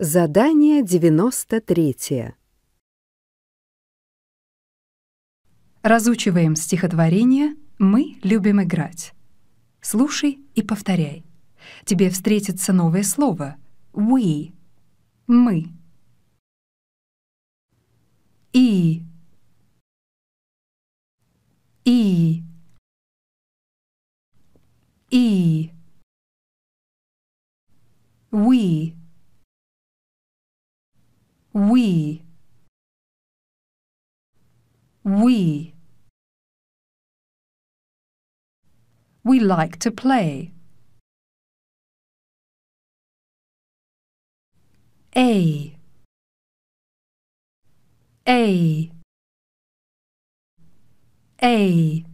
Задание 93. Разучиваем стихотворение «Мы любим играть». Слушай и повторяй. Тебе встретится новое слово «we» — «мы». «И» «И» «И» «We» we we we like to play a a a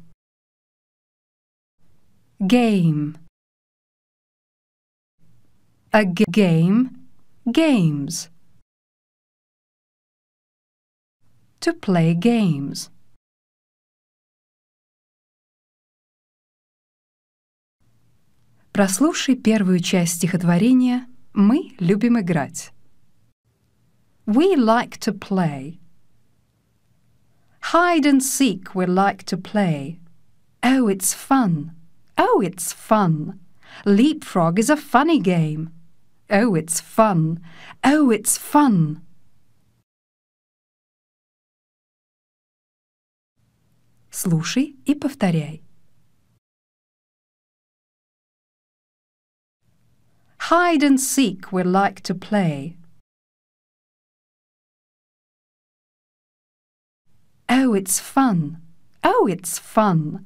game a game games to play games. Прослушай первую часть стихотворения «Мы любим играть». We like to play. Hide and seek we like to play. Oh, it's fun. Oh, it's fun. Leapfrog is a funny game. Oh, it's fun. Oh, it's fun. Слушай и повторяй. Hide and seek we like to play. Oh, it's fun. Oh, it's fun.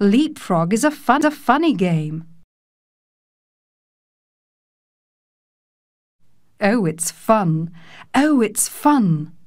Leapfrog is a fun, a funny game. Oh, it's fun. Oh, it's fun.